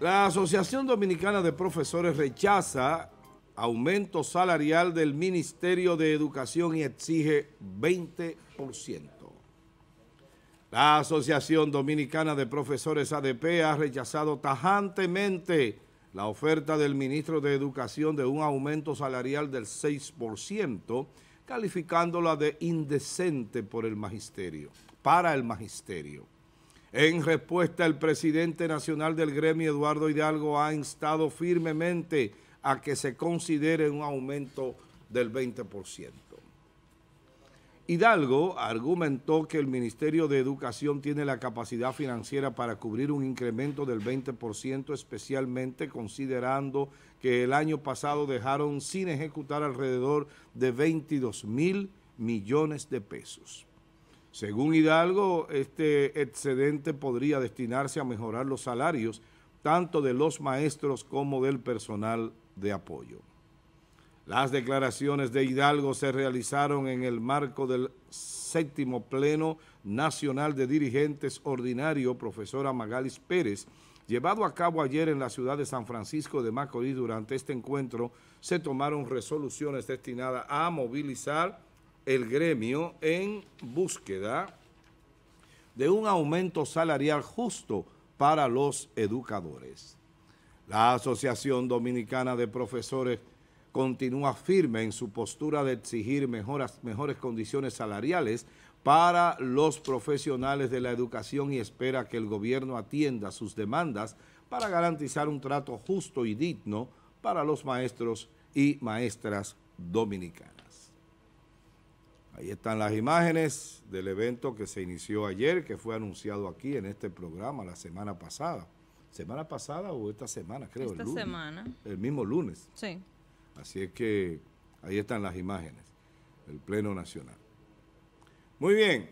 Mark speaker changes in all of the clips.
Speaker 1: La Asociación Dominicana de Profesores rechaza aumento salarial del Ministerio de Educación y exige 20%. La Asociación Dominicana de Profesores ADP ha rechazado tajantemente la oferta del ministro de Educación de un aumento salarial del 6%, calificándola de indecente por el magisterio, para el magisterio. En respuesta, el presidente nacional del gremio, Eduardo Hidalgo, ha instado firmemente a que se considere un aumento del 20%. Hidalgo argumentó que el Ministerio de Educación tiene la capacidad financiera para cubrir un incremento del 20%, especialmente considerando que el año pasado dejaron sin ejecutar alrededor de 22 mil millones de pesos. Según Hidalgo, este excedente podría destinarse a mejorar los salarios tanto de los maestros como del personal de apoyo. Las declaraciones de Hidalgo se realizaron en el marco del séptimo Pleno Nacional de Dirigentes Ordinario, profesora Magalis Pérez, llevado a cabo ayer en la ciudad de San Francisco de Macorís. Durante este encuentro se tomaron resoluciones destinadas a movilizar el gremio en búsqueda de un aumento salarial justo para los educadores. La Asociación Dominicana de Profesores continúa firme en su postura de exigir mejores condiciones salariales para los profesionales de la educación y espera que el gobierno atienda sus demandas para garantizar un trato justo y digno para los maestros y maestras dominicanas. Ahí están las imágenes del evento que se inició ayer, que fue anunciado aquí en este programa la semana pasada. ¿Semana pasada o esta semana, creo? Esta semana. El mismo lunes. Sí. Así es que ahí están las imágenes del Pleno Nacional. Muy bien.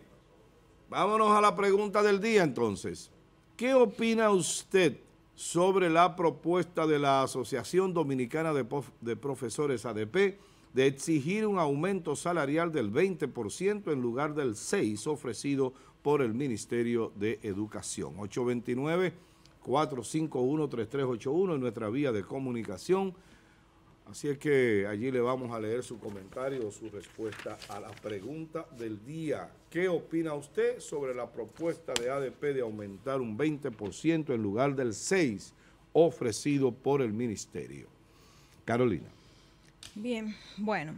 Speaker 1: Vámonos a la pregunta del día entonces. ¿Qué opina usted sobre la propuesta de la Asociación Dominicana de Profesores ADP? de exigir un aumento salarial del 20% en lugar del 6% ofrecido por el Ministerio de Educación. 829-451-3381 en nuestra vía de comunicación. Así es que allí le vamos a leer su comentario o su respuesta a la pregunta del día. ¿Qué opina usted sobre la propuesta de ADP de aumentar un 20% en lugar del 6% ofrecido por el ministerio? Carolina.
Speaker 2: Bien, bueno.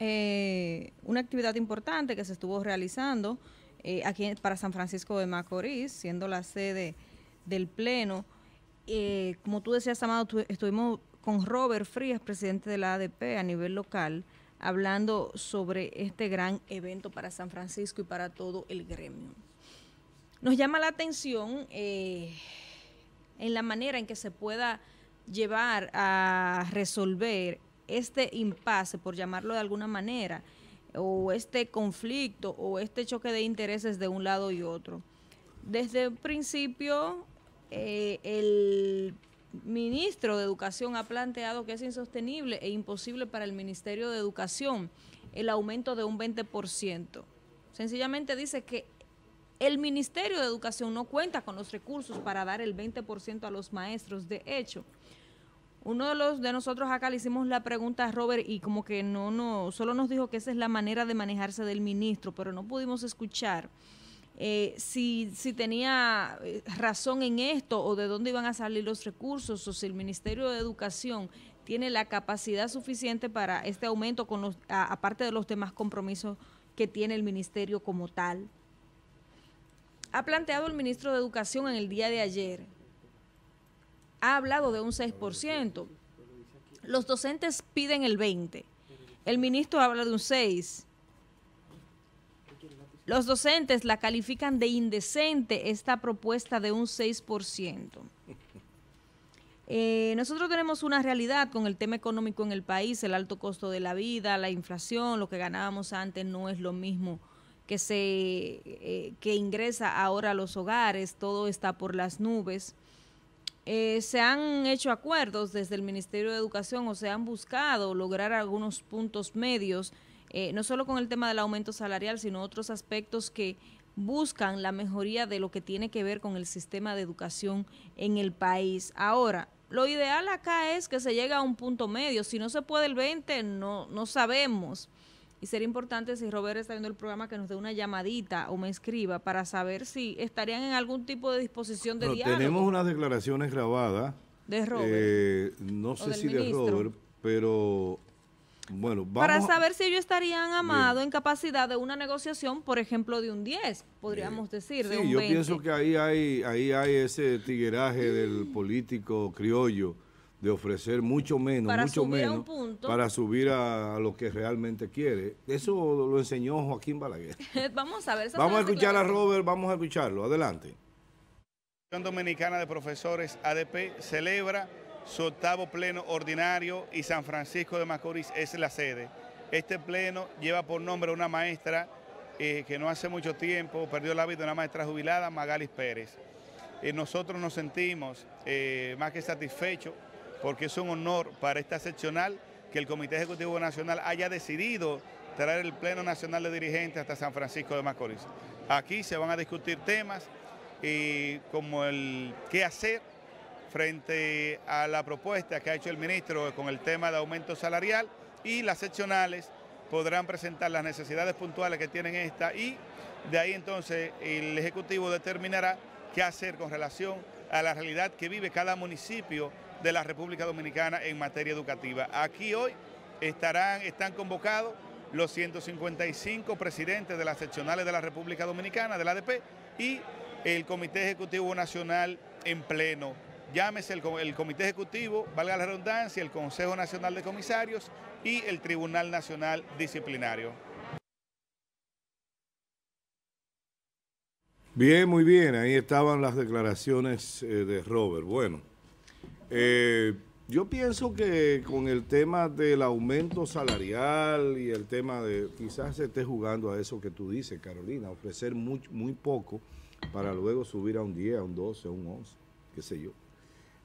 Speaker 2: Eh, una actividad importante que se estuvo realizando eh, aquí para San Francisco de Macorís, siendo la sede del Pleno. Eh, como tú decías, Amado, estuvimos con Robert Frías, presidente de la ADP a nivel local, hablando sobre este gran evento para San Francisco y para todo el gremio. Nos llama la atención en la manera en que se pueda llevar a resolver este impasse, por llamarlo de alguna manera, o este conflicto o este choque de intereses de un lado y otro. Desde el principio, eh, el ministro de Educación ha planteado que es insostenible e imposible para el Ministerio de Educación el aumento de un 20%. Sencillamente dice que el Ministerio de Educación no cuenta con los recursos para dar el 20% a los maestros. De hecho, uno de los de nosotros acá le hicimos la pregunta a Robert y como que no, no, solo nos dijo que esa es la manera de manejarse del ministro, pero no pudimos escuchar eh, si, si tenía eh, razón en esto o de dónde iban a salir los recursos o si el Ministerio de Educación tiene la capacidad suficiente para este aumento con aparte de los demás compromisos que tiene el ministerio como tal ha planteado el ministro de Educación en el día de ayer. Ha hablado de un 6%. Los docentes piden el 20%. El ministro habla de un 6%. Los docentes la califican de indecente esta propuesta de un 6%. Eh, nosotros tenemos una realidad con el tema económico en el país, el alto costo de la vida, la inflación, lo que ganábamos antes no es lo mismo que se eh, que ingresa ahora a los hogares, todo está por las nubes. Eh, se han hecho acuerdos desde el Ministerio de Educación o se han buscado lograr algunos puntos medios, eh, no solo con el tema del aumento salarial, sino otros aspectos que buscan la mejoría de lo que tiene que ver con el sistema de educación en el país. Ahora, lo ideal acá es que se llegue a un punto medio. Si no se puede el 20, no, no sabemos y sería importante si Robert está viendo el programa que nos dé una llamadita o me escriba para saber si estarían en algún tipo de disposición de diálogo. Tenemos
Speaker 1: unas declaraciones grabadas. De Robert. Eh, no sé si de Robert, pero bueno, vamos Para saber
Speaker 2: si ellos estarían amados en capacidad de una negociación, por ejemplo, de un 10, podríamos decir, de un yo pienso
Speaker 1: que ahí hay, ahí hay ese tigueraje del político criollo de ofrecer mucho menos, mucho menos, para subir a, lo que realmente quiere. Eso lo enseñó Joaquín Balaguer.
Speaker 2: vamos
Speaker 3: a ver. Vamos a escuchar a
Speaker 1: Robert, vamos a escucharlo. Adelante.
Speaker 3: La Dominicana de Profesores ADP celebra su octavo pleno ordinario y San Francisco de Macorís es la sede. Este pleno lleva por nombre a una maestra eh, que no hace mucho tiempo perdió la vida, una maestra jubilada, Magalis Pérez. Y eh, nosotros nos sentimos eh, más que satisfechos porque es un honor para esta seccional que el Comité Ejecutivo Nacional haya decidido traer el Pleno Nacional de Dirigentes hasta San Francisco de Macorís. Aquí se van a discutir temas como el qué hacer frente a la propuesta que ha hecho el ministro con el tema de aumento salarial y las seccionales podrán presentar las necesidades puntuales que tienen esta y de ahí entonces el Ejecutivo determinará qué hacer con relación a la realidad que vive cada municipio de la República Dominicana en materia educativa. Aquí hoy estarán, están convocados los 155 presidentes de las seccionales de la República Dominicana, de la ADP, y el Comité Ejecutivo Nacional en pleno. Llámese el Comité Ejecutivo, valga la redundancia, el Consejo Nacional de Comisarios y el Tribunal Nacional Disciplinario.
Speaker 1: Bien, muy bien, ahí estaban las declaraciones eh, de Robert. Bueno. Eh, yo pienso que con el tema del aumento salarial y el tema de, quizás se esté jugando a eso que tú dices, Carolina, ofrecer muy, muy poco para luego subir a un 10, a un 12, a un 11, qué sé yo.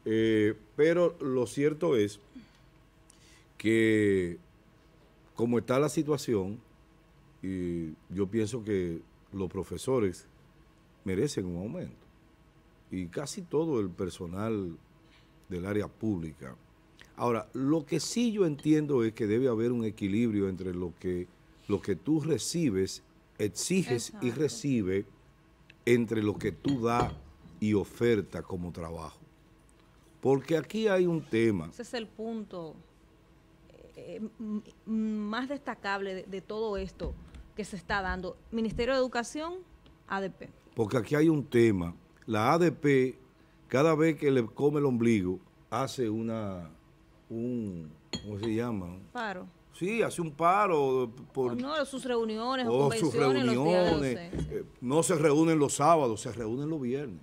Speaker 1: Eh, pero lo cierto es que como está la situación, y yo pienso que los profesores merecen un aumento. Y casi todo el personal del área pública. Ahora, lo que sí yo entiendo es que debe haber un equilibrio entre lo que, lo que tú recibes, exiges y recibe, entre lo que tú das y oferta como trabajo. Porque aquí hay un tema.
Speaker 2: Ese es el punto eh, eh, más destacable de todo esto que se está dando. Ministerio de Educación, ADP.
Speaker 1: Porque aquí hay un tema. La ADP cada vez que le come el ombligo, hace una, un, ¿cómo se llama? Paro. Sí, hace un paro. Por,
Speaker 2: no, sus reuniones o oh, convenciones, sus reuniones. Eh,
Speaker 1: no se reúnen los sábados, se reúnen los viernes.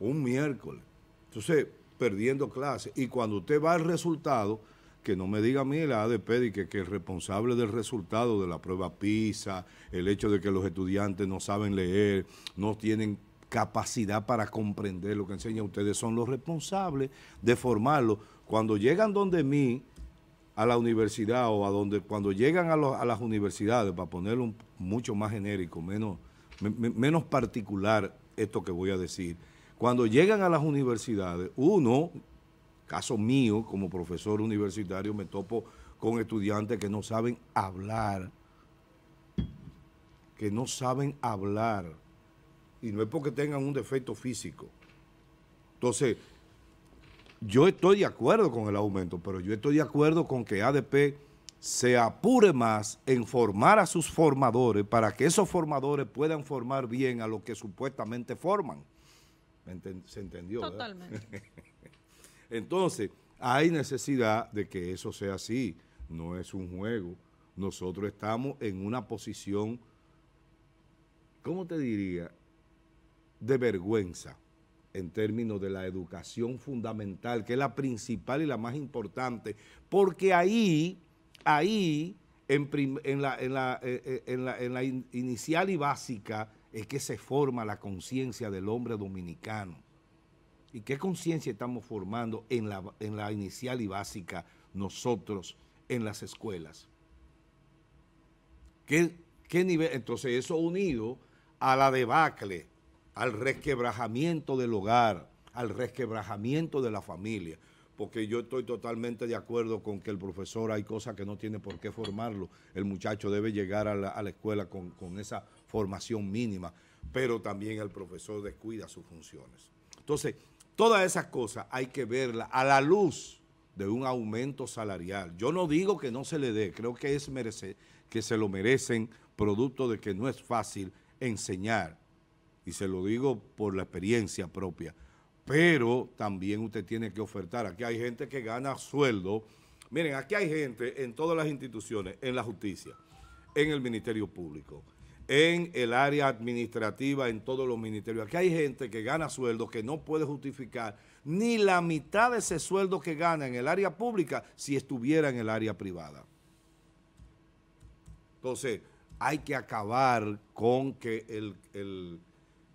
Speaker 1: Un miércoles. Entonces, perdiendo clases. Y cuando usted va al resultado, que no me diga a mí la ADP que, que responsable del resultado de la prueba PISA, el hecho de que los estudiantes no saben leer, no tienen capacidad para comprender lo que enseña. Ustedes son los responsables de formarlo. Cuando llegan donde mí, a la universidad o a donde, cuando llegan a, las universidades, para ponerlo mucho más genérico, menos, menos particular esto que voy a decir, cuando llegan a las universidades, uno, caso mío como profesor universitario, me topo con estudiantes que no saben hablar, que no saben hablar y no es porque tengan un defecto físico. Entonces, yo estoy de acuerdo con el aumento, pero yo estoy de acuerdo con que ADP se apure más en formar a sus formadores para que esos formadores puedan formar bien a los que supuestamente forman. ¿Se entendió? Totalmente. Entonces, hay necesidad de que eso sea así. No es un juego. Nosotros estamos en una posición, ¿cómo te diría? de vergüenza en términos de la educación fundamental, que es la principal y la más importante, porque ahí, ahí, en, en, la, en, la, eh, eh, inicial y básica, es que se forma la conciencia del hombre dominicano. ¿Y qué conciencia estamos formando en la, en la inicial y básica nosotros en las escuelas? ¿Qué, qué nivel? Entonces, eso unido a la debacle al resquebrajamiento del hogar, al resquebrajamiento de la familia, porque yo estoy totalmente de acuerdo con que el profesor hay cosas que no tiene por qué formarlo, el muchacho debe llegar a la, escuela con, esa formación mínima, pero también el profesor descuida sus funciones. Entonces, todas esas cosas hay que verlas a la luz de un aumento salarial. Yo no digo que no se le dé, creo que es merece, que se lo merecen producto de que no es fácil enseñar y se lo digo por la experiencia propia, pero también usted tiene que ofertar. Aquí hay gente que gana sueldo. Miren, aquí hay gente en todas las instituciones, en la justicia, en el Ministerio Público, en el área administrativa, en todos los ministerios. Aquí hay gente que gana sueldo que no puede justificar ni la mitad de ese sueldo que gana en el área pública si estuviera en el área privada. Entonces, hay que acabar con que el,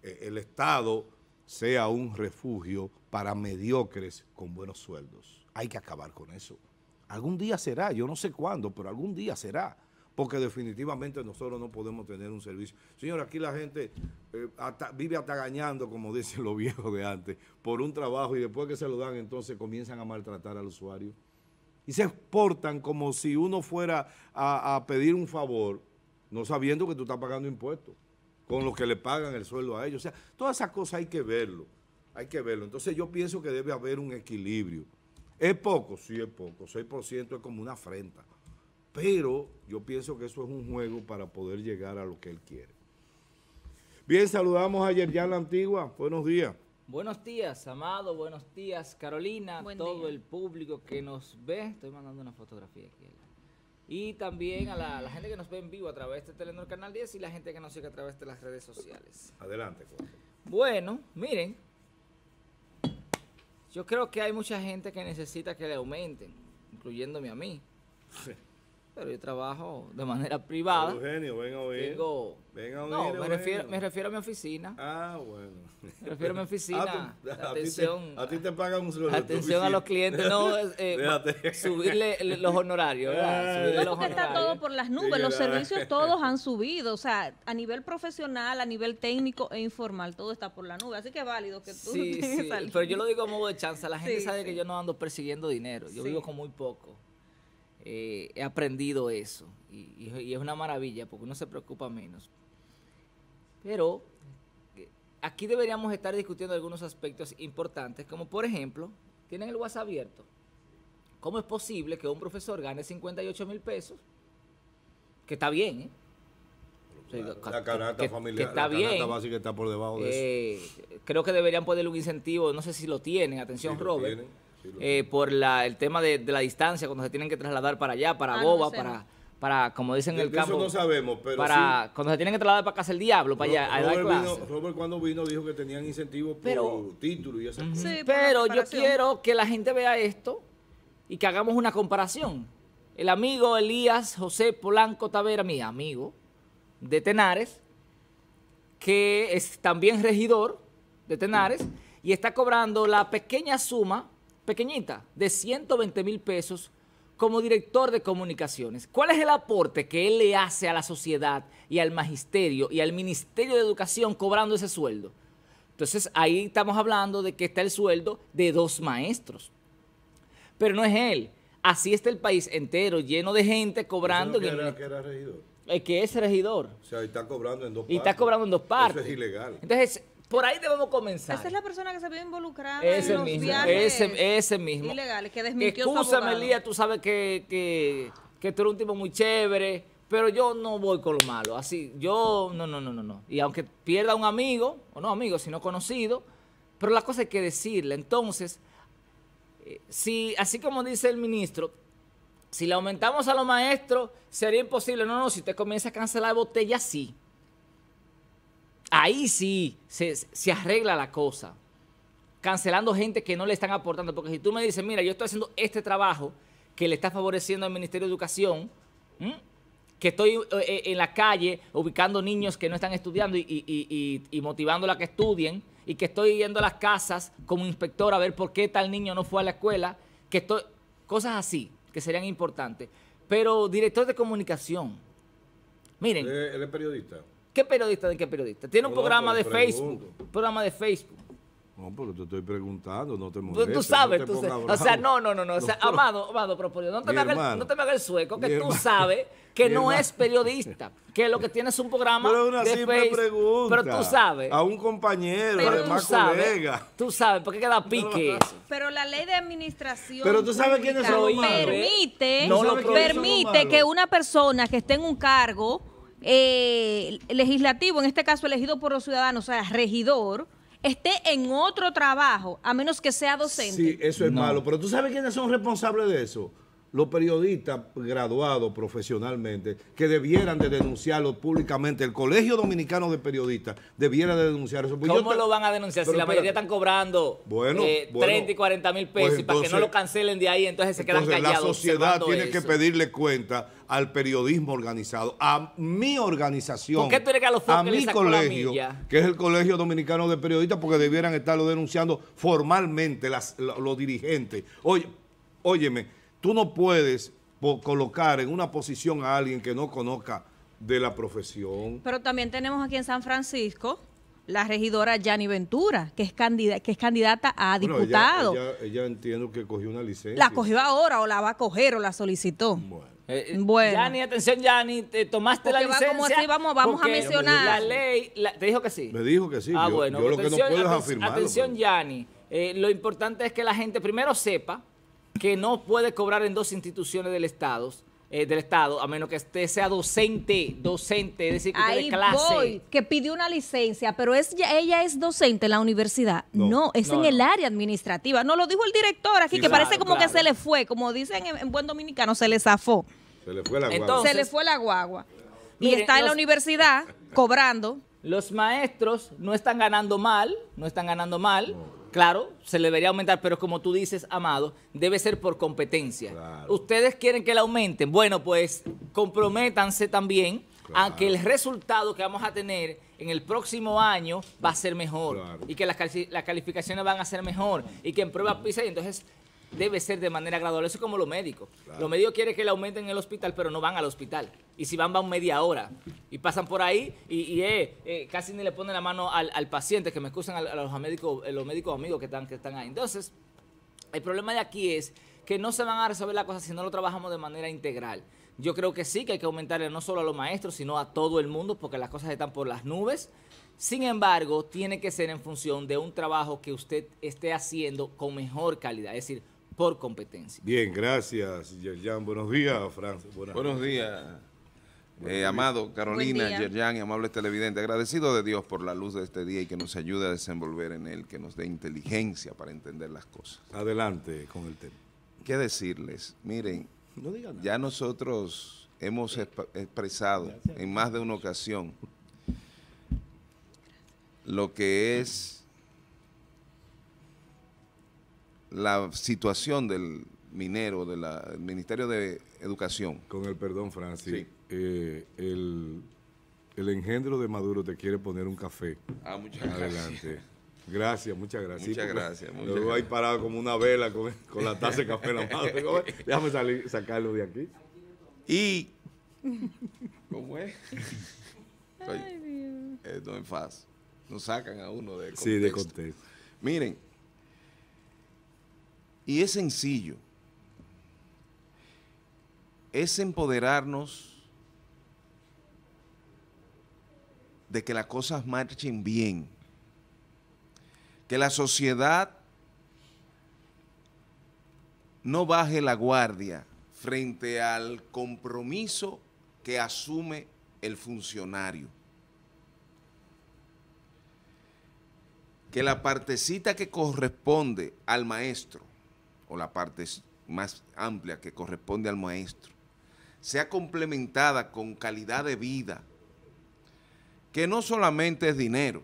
Speaker 1: eh, el Estado sea un refugio para mediocres con buenos sueldos. Hay que acabar con eso. Algún día será, yo no sé cuándo, pero algún día será. Porque definitivamente nosotros no podemos tener un servicio. Señor, aquí la gente eh, vive atagañando, como dicen los viejos de antes, por un trabajo y después que se lo dan, entonces comienzan a maltratar al usuario. Y se exportan como si uno fuera a pedir un favor, no sabiendo que tú estás pagando impuestos con lo que le pagan el sueldo a ellos. O sea, todas esas cosas hay que verlo, hay que verlo. Entonces yo pienso que debe haber un equilibrio. ¿Es poco? Sí, es poco. 6% es como una afrenta. Pero yo pienso que eso es un juego para poder llegar a lo que él quiere. Bien, saludamos a Yerjan La Antigua. Buenos días.
Speaker 4: Buenos días, Amado. Buenos días, Carolina. todo el público que nos ve. Estoy mandando una fotografía aquí. Y también a la, gente que nos ve en vivo a través de Telenor Canal 10 y la gente que nos sigue a través de las redes sociales. Adelante. Bueno, miren. Yo creo que hay mucha gente que necesita que le aumenten, incluyéndome a mí pero yo trabajo de manera privada. Eugenio, venga a oír. no, me refiero, me refiero, a mi oficina. Ah, bueno. Me refiero a mi oficina. Ah, a atención.
Speaker 1: a ti te, pagan un sueldo. Atención a los clientes, no eh, subirle los honorarios. ¿verdad? Ah, está todo
Speaker 2: por las nubes. los servicios todos han subido. O sea, a nivel profesional, a nivel técnico e informal, todo está por la nube. Así que es válido que tú. Sí, sí. Pero
Speaker 4: yo lo digo a modo de chance. La gente sabe que yo no ando persiguiendo dinero. Yo vivo con muy poco. Eh, he aprendido eso. Y, es una maravilla porque uno se preocupa menos. Pero eh, aquí deberíamos estar discutiendo algunos aspectos importantes, como por ejemplo, tienen el WhatsApp abierto. ¿Cómo es posible que un profesor gane 58 mil pesos? Que está bien,
Speaker 1: la canasta familiar, la básica está por debajo de eh,
Speaker 4: Creo que deberían ponerle un incentivo, no sé si lo tienen, atención Robert. Eh, por el tema de, la distancia, cuando se tienen que trasladar para allá, para ah, Boba, para, como dicen en el campo. Eso no sabemos, pero Cuando se tienen que trasladar para casa el diablo, para allá, Robert, a
Speaker 1: Robert cuando vino dijo que tenían incentivos por título y esas pero yo quiero
Speaker 4: que la gente vea esto y que hagamos una comparación. El amigo Elías José Polanco Tavera, mi amigo de Tenares, que es también regidor de Tenares, y está cobrando la pequeña suma pequeñita, de 120 mil pesos como director de comunicaciones. ¿Cuál es el aporte que él le hace a la sociedad y al magisterio y al Ministerio de Educación cobrando ese sueldo? Entonces ahí estamos hablando de que está el sueldo de dos maestros. Pero no es él. Así está el país entero, lleno de gente cobrando. ¿Qué que, era,
Speaker 1: que era regidor.
Speaker 4: El eh, que es regidor.
Speaker 1: O sea, y está cobrando en dos partes. Y está
Speaker 4: cobrando en dos partes. Eso es ilegal. Entonces, por ahí debemos comenzar. Esa es
Speaker 2: la persona que se vio involucrada ese en los mismo, viajes ese, mismo. ilegales, que desmintió Lía,
Speaker 4: tú sabes que, que, que tú eres un tipo muy chévere, pero yo no voy con lo malo. Así, yo, no, no, no, no, no. Y aunque pierda un amigo, o no amigo, sino conocido, pero la cosa hay que decirle. Entonces, eh, si, así como dice el ministro, si le aumentamos a los maestros, sería imposible. No, no, si usted comienza a cancelar botellas, sí ahí sí se, arregla la cosa. Cancelando gente que no le están aportando. Porque si tú me dices, mira, yo estoy haciendo este trabajo que le está favoreciendo al Ministerio de Educación, que estoy eh, eh, en la calle ubicando niños que no están estudiando y, motivándola motivando a que estudien, y que estoy yendo a las casas como inspector a ver por qué tal niño no fue a la escuela, que estoy, cosas así que serían importantes. Pero director de comunicación, miren...
Speaker 1: Él es periodista.
Speaker 4: ¿Qué periodista de qué periodista? Tiene un programa de Facebook. Facebook. Programa de Facebook.
Speaker 1: No, porque te estoy preguntando, no te molestes. Tú, sabes, tú sabes. O sea, no, no, no, no. O sea, amado,
Speaker 4: amado, no te, me hagas, el sueco, que tú sabes que no es periodista, que lo que tiene es un programa pero una de simple pregunta pero tú sabes. A un
Speaker 1: compañero, a un tú sabes, colega.
Speaker 4: Tú sabes, porque queda pique eso.
Speaker 2: Pero la ley de administración pero tú sabes quién es el permite, permite que una persona que esté en un cargo eh, legislativo, en este caso elegido por los ciudadanos, o sea, regidor, esté en otro trabajo, a menos que sea docente. Sí,
Speaker 1: eso es malo. Pero tú sabes quiénes son responsables de eso los periodistas graduados profesionalmente que debieran de denunciarlo públicamente. El Colegio Dominicano de Periodistas debiera de denunciar eso. Pues ¿Cómo lo
Speaker 4: van a denunciar si la mayoría están cobrando 30 eh, y 40 mil pues pesos y para que no lo cancelen de ahí? Entonces se quedan entonces callados. La sociedad tiene que pedirle
Speaker 1: cuenta al periodismo organizado, a mi organización, qué tú
Speaker 4: que a, los a mi
Speaker 1: colegio, que es el Colegio Dominicano de Periodistas, porque debieran estarlo denunciando formalmente los dirigentes. Oye, óyeme, Tú no puedes colocar en una posición a alguien que no conozca de la profesión.
Speaker 2: Pero también tenemos aquí en San Francisco la regidora Yanni Ventura, que es, candidata, que es candidata a diputado.
Speaker 1: ella, entiendo que cogió una licencia. La cogió
Speaker 2: ahora o la va a coger o la solicitó.
Speaker 1: Bueno. Eh, eh,
Speaker 4: atención, Yanni, tomaste la licencia. vamos, vamos a mencionar. La ley, ¿te dijo que sí?
Speaker 1: Me dijo que sí. Ah, yo, bueno. lo que no puedo es afirmarlo. Atención,
Speaker 4: Yanni, eh, lo importante es que la gente primero sepa que no puede cobrar en dos instituciones del Estado, eh, del Estado, a menos que esté sea docente, docente, es decir, que de clase. Voy,
Speaker 2: que pidió una licencia, pero es ella es docente en la universidad. No, es en el área administrativa. No lo dijo el director aquí, que parece como que se le fue, como dicen en, buen dominicano, se le zafó. Se le fue la guagua. Entonces, se le fue la guagua. Y está en la universidad cobrando.
Speaker 4: Los maestros no están ganando mal, no están ganando mal Claro, se le debería aumentar, pero como tú dices, Amado, debe ser por competencia. Ustedes quieren que la aumenten. Bueno, pues comprométanse también a que el resultado que vamos a tener en el próximo año va a ser mejor y que las, las, calificaciones van a ser mejor y que en prueba PISA, y entonces debe ser de manera gradual. Eso es como los médicos. Los médicos quieren que le aumenten en el hospital, pero no van al hospital. Y si van, van media hora. Y pasan por ahí y, eh, eh, casi ni le ponen la mano al, paciente, que me excusan a, los, médicos, eh, los médicos amigos que están, que están ahí. Entonces, el problema de aquí es que no se van a resolver las cosas si no lo trabajamos de manera integral. Yo creo que sí, que hay que aumentarle no solo a los maestros, sino a todo el mundo, porque las cosas están por las nubes. Sin embargo, tiene que ser en función de un trabajo que usted esté haciendo con mejor calidad. Es decir, por competencia.
Speaker 5: Bien, gracias, Yerjan. Buenos días, Francis. Eh, Buenos días. amado Carolina, Yerjan y amables televidentes, agradecido de Dios por la luz de este día y que nos ayude a desenvolver en él, que nos dé inteligencia para entender las cosas. Adelante con el tema. ¿Qué decirles? Miren, ya nosotros hemos expresado en más de una ocasión lo que es la situación del minero, del Ministerio de Educación. Con el perdón, Francis, eh, el, el, engendro de Maduro te
Speaker 1: quiere poner un café. Ah, muchas Adelante. gracias. Gracias, muchas gracias. Muchas gracias. Muchas luego ahí parado como una vela con, con la taza de café en la mano. Déjame salir, sacarlo de aquí. Y.
Speaker 5: ¿Cómo es? Ay, Dios. Esto es fácil. Nos sacan a uno de contexto. Sí, de contexto. Miren, y es sencillo. Es empoderarnos de que las cosas marchen bien, que la sociedad no baje la guardia frente al compromiso que asume el funcionario. Que la partecita que corresponde al maestro o la parte más amplia que corresponde al maestro, sea complementada con calidad de vida, que no solamente es dinero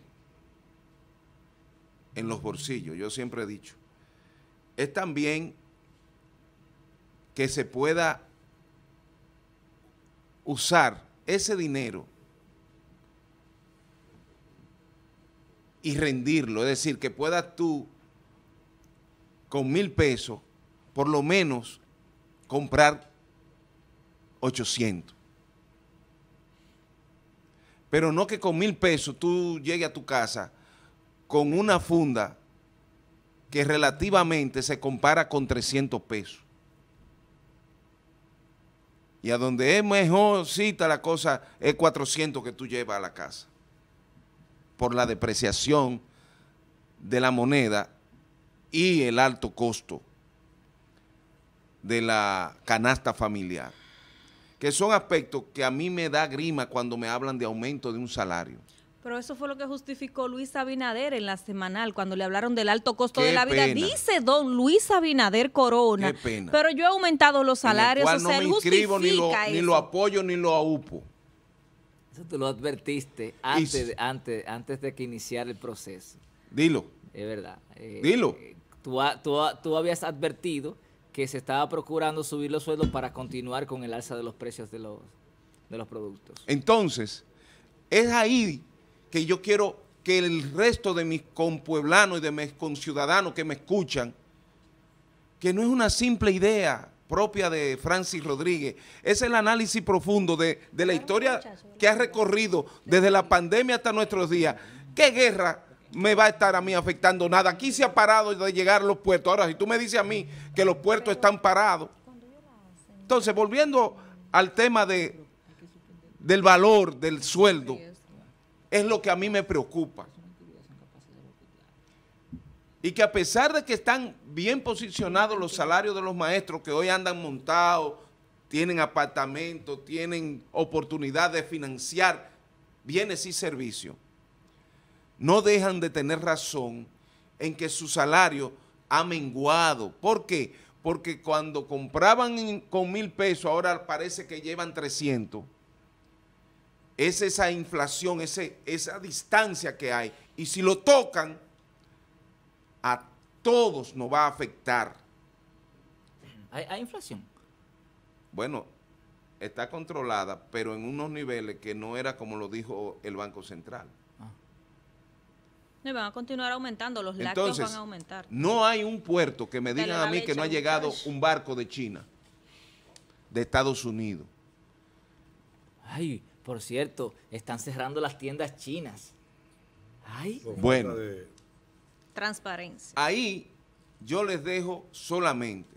Speaker 5: en los bolsillos, yo siempre he dicho, es también que se pueda usar ese dinero y rendirlo, es decir, que puedas tú con mil pesos, por lo menos comprar 800. Pero no que con mil pesos tú llegues a tu casa con una funda que relativamente se compara con 300 pesos. Y a donde es mejorcita cita la cosa es 400 que tú llevas a la casa. Por la depreciación de la moneda y el alto costo de la canasta familiar, que son aspectos que a mí me da grima cuando me hablan de aumento de un salario.
Speaker 2: Pero eso fue lo que justificó Luis Abinader en la semanal, cuando le hablaron del alto costo de la vida. Dice don Luis Abinader Corona. Pero yo he aumentado los salarios, no me inscribo, ni lo,
Speaker 5: apoyo, ni lo aupo. Eso te lo advertiste antes,
Speaker 4: antes, antes de que iniciara el proceso. Dilo. Es verdad. Eh, Dilo. Tú, habías advertido que se estaba procurando subir los sueldos para continuar con el
Speaker 5: alza de los precios de los, de los productos. Entonces, es ahí que yo quiero que el resto de mis compueblanos y de mis conciudadanos que me escuchan, que no es una simple idea propia de Francis Rodríguez, es el análisis profundo de, de la historia que ha recorrido desde la pandemia hasta nuestros días. ¿Qué guerra me va a estar a mí afectando nada. Aquí se ha parado de llegar los puertos. Ahora, si tú me dices a mí que los puertos están parados. Entonces, volviendo al tema de, del valor del sueldo, es lo que a mí me preocupa. Y que a pesar de que están bien posicionados los salarios de los maestros que hoy andan montados, tienen apartamentos, tienen oportunidad de financiar bienes y servicios, no dejan de tener razón en que su salario ha menguado. ¿Por qué? Porque cuando compraban con mil pesos, ahora parece que llevan 300. Es esa inflación, esa distancia que hay. Y si lo tocan, a todos nos va a afectar.
Speaker 4: hay inflación?
Speaker 5: Bueno, está controlada, pero en unos niveles que no era como lo dijo el Banco Central.
Speaker 2: No, y van a continuar aumentando, los lácteos van a aumentar.
Speaker 5: No hay un puerto que me digan a mí que no ha llegado un barco de China, de Estados Unidos. Ay,
Speaker 4: por cierto, están cerrando las tiendas chinas.
Speaker 5: Ay, bueno.
Speaker 2: Transparencia.
Speaker 5: Ahí yo les dejo solamente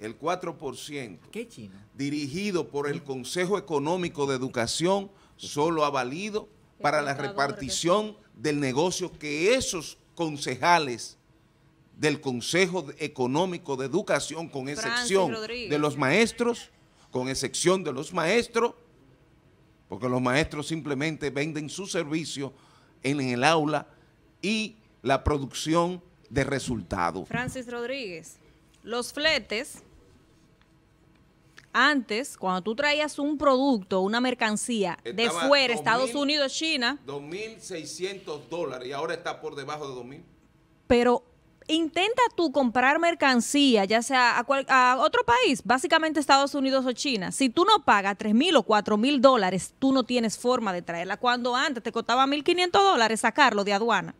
Speaker 5: el 4%. ¿Qué China? Dirigido por el Consejo Económico de Educación, solo ha valido para la repartición del negocio que esos concejales del Consejo Económico de Educación, con excepción de los maestros, con excepción de los maestros, porque los maestros simplemente venden su servicio en el aula y la producción de resultados.
Speaker 2: Francis Rodríguez, los fletes antes, cuando tú traías un producto, una mercancía de fuera, Estados Unidos, China.
Speaker 5: 2.600 dólares y ahora está por debajo de 2.000.
Speaker 2: Pero intenta tú comprar mercancía, ya sea a, otro país, básicamente Estados Unidos o China, si tú no pagas 3.000 o 4.000 dólares, tú no tienes forma de traerla. Cuando antes te costaba 1.500 dólares sacarlo de aduana.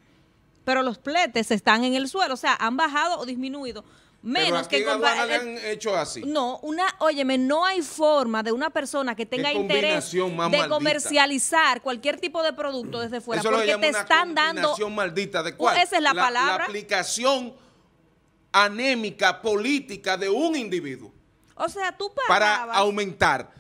Speaker 2: Pero los pletes están en el suelo, o sea, han bajado o disminuido Menos que eh, han
Speaker 5: hecho así. No,
Speaker 2: una, óyeme, no hay forma de una persona que tenga interés de comercializar cualquier tipo de producto desde fuera porque te están dando
Speaker 5: oh, Esa es la, palabra. La aplicación anémica política de un individuo.
Speaker 2: O sea, tú Para
Speaker 5: aumentar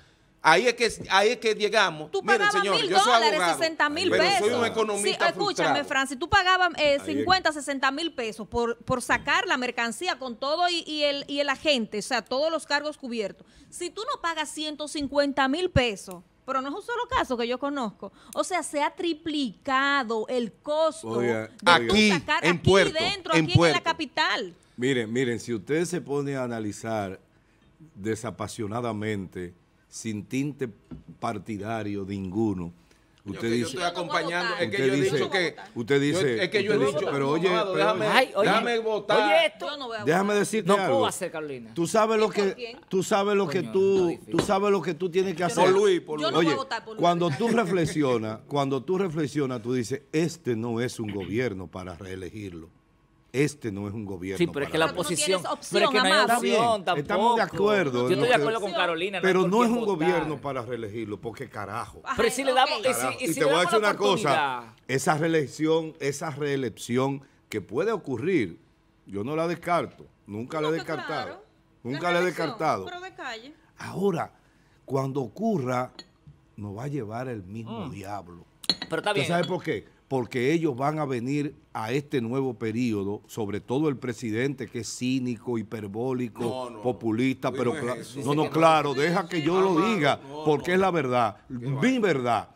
Speaker 5: Ahí es que, ahí es que llegamos. Tú Miren, señor, mil dólares, 60 mil pesos. soy un economista sí, Escúchame,
Speaker 2: Francis, tú pagabas 50, eh, 60 mil pesos por, por sacar la mercancía con todo y, el, y el agente, o sea, todos los cargos cubiertos. Si tú no pagas 150 mil pesos, pero no es un solo caso que yo conozco. O sea, se ha triplicado el costo de aquí, sacar en aquí dentro, aquí en la capital.
Speaker 1: Miren, miren, si usted se pone a analizar desapasionadamente sin tinte partidario ninguno. Usted dice, es que yo he dicho que usted dice, es que yo he dicho, pero oye, déjame, votar. esto, déjame decirte no algo. No puedo hacer, Carolina. Tú sabes lo que tú sabes lo que tú tú sabes lo que tú tienes que hacer. Por Luis, por Luis. Oye, cuando tú reflexionas, cuando tú reflexionas, tú dices, este no es un gobierno para reelegirlo este no es un gobierno. Sí, pero es que la oposición. pero es que Estamos de acuerdo. Yo estoy de acuerdo con Carolina. pero no es un gobierno para reelegirlo, porque carajo. Pero
Speaker 4: si le damos. Y, te voy a decir una
Speaker 1: cosa: esa reelección, esa reelección que puede ocurrir, yo no la descarto. Nunca la he descartado. nunca la, he descartado. Ahora, cuando ocurra, nos va a llevar el mismo mm. diablo. Pero está bien. ¿Tú sabes por qué? porque ellos van a venir a este nuevo periodo, sobre todo el presidente que es cínico, hiperbólico, populista, pero no, no, claro, deja que yo lo diga, porque es la verdad, mi verdad.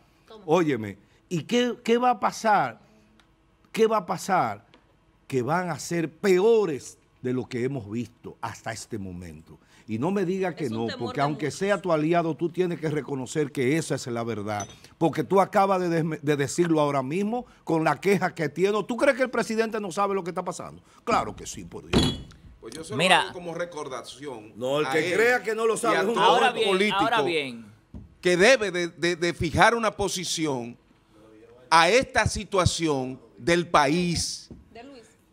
Speaker 1: Óyeme, ¿y qué, qué va a pasar? ¿Qué va a pasar? Que van a ser peores de lo que hemos visto hasta este momento. Y no me diga que no, porque aunque sea tu aliado, tú tienes que reconocer que esa es la verdad. Porque tú acabas de, decirlo ahora mismo con la queja que tiene. ¿Tú crees que el presidente no sabe lo que está pasando?
Speaker 5: Claro que sí, por Dios. Pues yo solo Mira, hago como recordación. No, el que crea que no lo sabe es un ahora bien, político ahora bien. que debe de, de fijar una posición a esta situación del país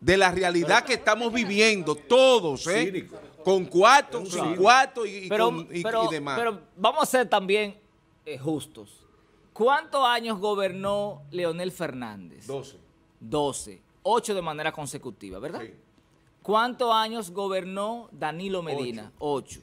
Speaker 5: de la realidad que estamos viviendo todos, ¿eh? Con cuatro, y, con, y, demás. Pero
Speaker 4: vamos a ser también eh,
Speaker 5: justos.
Speaker 4: ¿Cuántos años gobernó Leonel Fernández? Doce. Doce. Ocho de manera consecutiva, ¿verdad? Sí. ¿Cuántos años gobernó Danilo Medina? Ocho.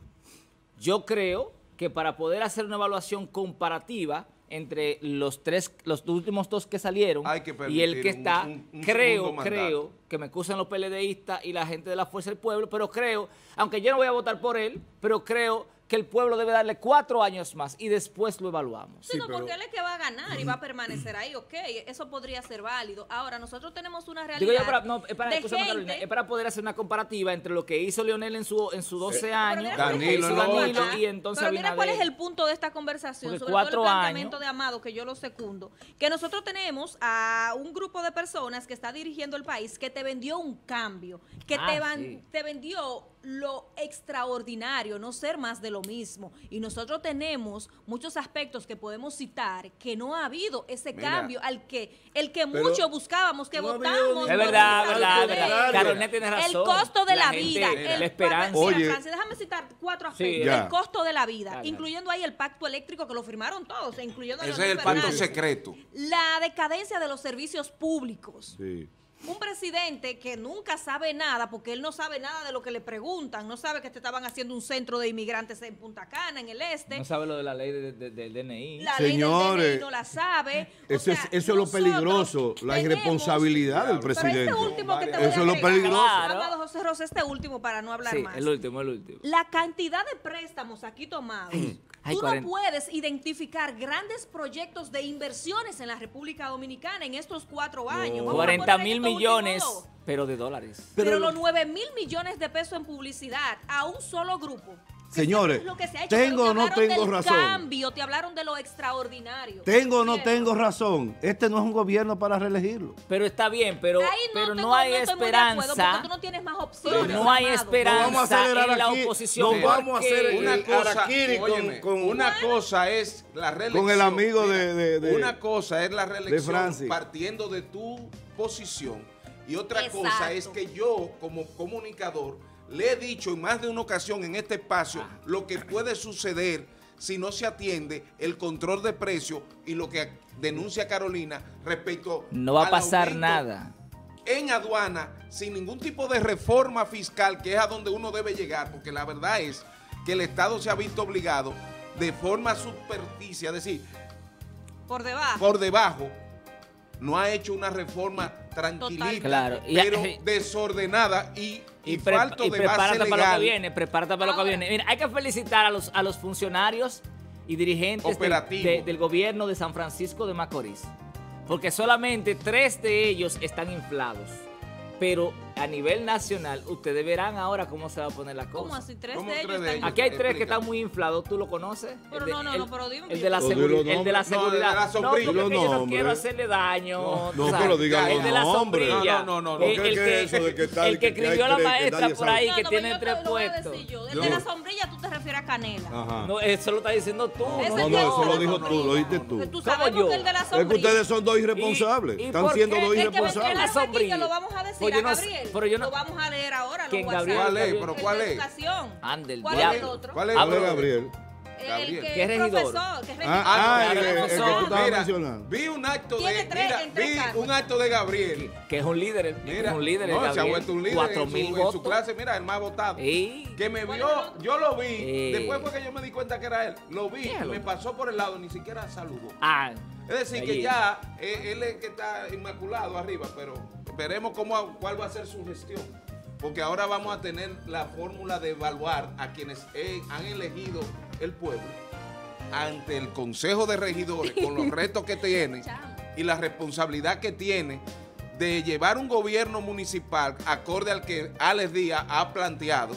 Speaker 4: Yo creo que para poder hacer una evaluación comparativa entre los tres, los últimos dos que salieron y el que está, creo, creo, que me excusan los PLDistas y la gente de la Fuerza del Pueblo, pero creo, aunque yo no voy a votar por él, pero creo que el pueblo debe darle cuatro años más y después lo evaluamos. Sí, no, porque él
Speaker 2: es que va a ganar y va a permanecer ahí, ok, eso podría ser válido. Ahora, nosotros tenemos una realidad. Eh, para, no,
Speaker 4: es, para, es para poder hacer una comparativa entre lo que hizo Leonel en su, en su 12 años, Danilo, Danilo y entonces. Pero mira cuál es el
Speaker 2: punto de esta conversación, sobre todo el planteamiento de Amado, que yo lo secundo, que nosotros tenemos a un grupo de personas que está dirigiendo el país que te vendió un cambio, que te ah, vendió lo extraordinario, no ser más de lo mismo. Y nosotros tenemos muchos aspectos que podemos citar que no ha habido ese cambio al que el que mucho buscábamos, que votamos. Es verdad, verdad, tiene razón. El costo de la, vida, el esperanza. déjame citar cuatro aspectos. el costo de la vida, incluyendo ahí el pacto eléctrico que lo firmaron todos, incluyendo el pacto
Speaker 5: secreto.
Speaker 2: La decadencia de los servicios públicos. Sí un presidente que nunca sabe nada, porque él no sabe nada de lo que le preguntan, no sabe que te estaban haciendo un centro de inmigrantes en Punta Cana, en el este. No sabe
Speaker 4: lo de la ley del DNI.
Speaker 2: La Señores, ley del DNI no la sabe.
Speaker 1: eso, es, lo peligroso, la irresponsabilidad del este presidente. este último
Speaker 2: eso es lo peligroso. José Rosa, este último para no hablar más. El último, el último. La cantidad de préstamos aquí tomados.
Speaker 4: tú no
Speaker 2: puedes identificar grandes proyectos de inversiones en la República Dominicana en estos cuatro años. 40
Speaker 4: mil millones pero de dólares. Pero, los
Speaker 2: 9 mil millones de pesos en publicidad a un solo grupo. Señores, tengo o no tengo razón. Cambio, te hablaron de lo extraordinario. Tengo o no tengo
Speaker 1: razón. Este no es un gobierno para reelegirlo.
Speaker 4: Pero está bien, pero no,
Speaker 2: pero no hay esperanza. tú no tienes más
Speaker 5: opciones. no hay esperanza la oposición. No vamos a hacer una cosa. con, una cosa es la reelección. Con el amigo de, de, Una cosa es la reelección partiendo de tu y otra cosa es que yo como comunicador le he dicho en más de una ocasión en este espacio lo que puede suceder si no se atiende el control de precios y lo que denuncia Carolina respecto no va a pasar nada en aduana sin ningún tipo de reforma fiscal que es a donde uno debe llegar porque la verdad es que el Estado se ha visto obligado de forma superficie, es decir,
Speaker 2: por debajo, por
Speaker 5: debajo no ha hecho una reforma tranquila, pero eh, desordenada y, falto de base prepárate para lo que viene,
Speaker 4: prepárate para lo que viene. Mira, hay que felicitar a los, a los funcionarios y dirigentes del gobierno de San Francisco de Macorís, porque solamente tres de ellos están inflados, pero a nivel nacional, ustedes verán ahora cómo se va a poner la cosa. ¿Cómo así? ¿Tres, de, ellos Aquí hay tres que están muy inflados, ¿tú lo conoces? Pero no, no, no, pero dime. El de la, el de la seguridad. No, de la no, porque yo no quiero hacerle
Speaker 2: daño. No, pero digan El de la sombrilla.
Speaker 4: No, no, no. El, el, que, eso de que tal, el que escribió la maestra por ahí, que tiene tres
Speaker 2: puestos. El de la sombrilla, tú te refieres a Canela. No, eso lo está diciendo tú. No, no, eso lo dijo
Speaker 1: tú, lo dijiste tú. Tú sabes que de la sombrilla. Es que ustedes son dos irresponsables. Están siendo dos irresponsables.
Speaker 2: Lo vamos a decir a pero yo no... Lo vamos a leer ahora. ¿Quién, los Gabriel? ¿Cuál es? ¿Pero cuál es? ¿Cuál es? cuál es es el otro? ¿Cuál
Speaker 4: es el Gabriel?
Speaker 5: El que, ¿Qué es regidor? Profesor, que es ah, regidor. Ah, el, que tú estabas mencionando. Vi un acto de mira, vi un acto de Gabriel. Que, que es un líder, mira, es un líder no, Gabriel. Se ha vuelto un líder 4, en, su, votos. en su clase, mira, el más votado. ¿Y? Que me vio, yo lo vi, ¿Y? después fue que yo me di cuenta que era él, lo vi, me pasó por el lado, ni siquiera saludó. Ah, es decir, que ya eh, él es que está inmaculado arriba, pero veremos cómo, cuál va a ser su gestión. Porque ahora vamos a tener la fórmula de evaluar a quienes eh, han elegido el pueblo ante el Consejo de Regidores con los retos que tiene y la responsabilidad que tiene de llevar un gobierno municipal acorde al que Alex Díaz ha planteado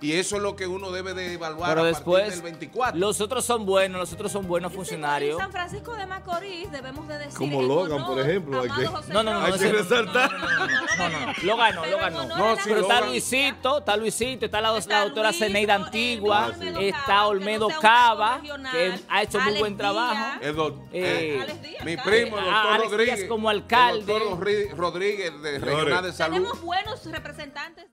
Speaker 5: y eso es lo que uno debe de evaluar Pero a después, partir del 24. Los otros son buenos, los otros son buenos funcionarios. En San
Speaker 2: Francisco de Macorís debemos de decir Como Logan,
Speaker 1: por ejemplo, hay que,
Speaker 4: no, no, no, hay que resaltar.
Speaker 2: No, no, no, Logan no, Logan
Speaker 4: no. Pero está Luisito, está Luisito, está la, doctora Ceneida Antigua, está
Speaker 5: Olmedo Cava, que ha hecho muy buen trabajo. mi primo, el doctor Rodríguez. como alcalde. El doctor Rodríguez de Regional de Salud. Tenemos
Speaker 2: buenos representantes.